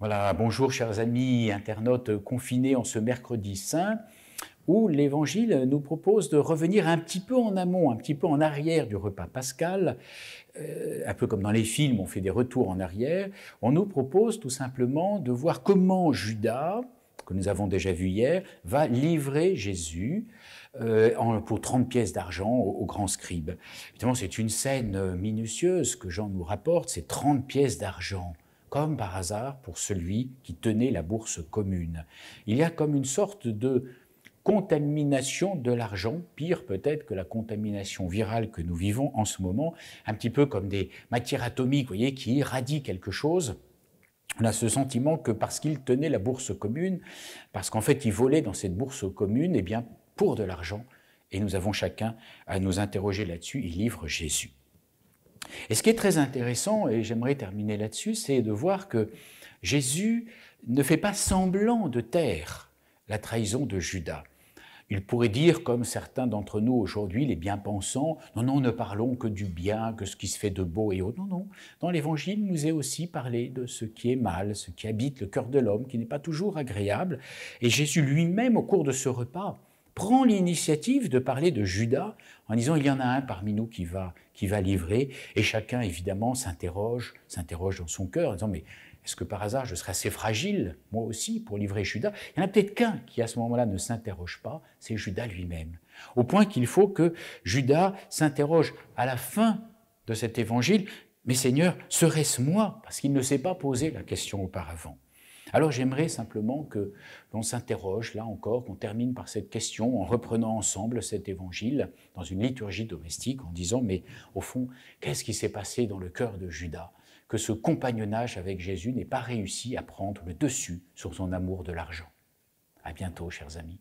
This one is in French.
Voilà, bonjour chers amis internautes confinés en ce mercredi saint où l'Évangile nous propose de revenir un petit peu en amont, un petit peu en arrière du repas pascal, euh, un peu comme dans les films, on fait des retours en arrière, on nous propose tout simplement de voir comment Judas, que nous avons déjà vu hier, va livrer Jésus euh, pour 30 pièces d'argent au, grand scribe. Évidemment, c'est une scène minutieuse que Jean nous rapporte, c'est 30 pièces d'argent comme par hasard pour celui qui tenait la bourse commune. Il y a comme une sorte de contamination de l'argent, pire peut-être que la contamination virale que nous vivons en ce moment, un petit peu comme des matières atomiques, vous voyez, qui irradient quelque chose. On a ce sentiment que parce qu'il tenait la bourse commune, parce qu'en fait il volait dans cette bourse commune, eh bien pour de l'argent, et nous avons chacun à nous interroger là-dessus, il livre Jésus. Et ce qui est très intéressant, et j'aimerais terminer là-dessus, c'est de voir que Jésus ne fait pas semblant de taire la trahison de Judas. Il pourrait dire, comme certains d'entre nous aujourd'hui, les bien-pensants, non, non, ne parlons que du bien, que ce qui se fait de beau et autres. Non, non. Dans l'Évangile, nous est aussi parlé de ce qui est mal, ce qui habite le cœur de l'homme, qui n'est pas toujours agréable. Et Jésus lui-même, au cours de ce repas, prend l'initiative de parler de Judas en disant il y en a un parmi nous qui va, livrer. Et chacun, évidemment, s'interroge, s'interroge dans son cœur en disant mais est-ce que par hasard je serais assez fragile, moi aussi, pour livrer Judas Il y en a peut-être qu'un qui, à ce moment-là, ne s'interroge pas, c'est Judas lui-même. Au point qu'il faut que Judas s'interroge à la fin de cet évangile, mais Seigneur, serait-ce moi Parce qu'il ne s'est pas posé la question auparavant. Alors j'aimerais simplement que l'on s'interroge, là encore, qu'on termine par cette question en reprenant ensemble cet évangile dans une liturgie domestique en disant, mais au fond, qu'est-ce qui s'est passé dans le cœur de Judas que ce compagnonnage avec Jésus n'ait pas réussi à prendre le dessus sur son amour de l'argent À bientôt, chers amis.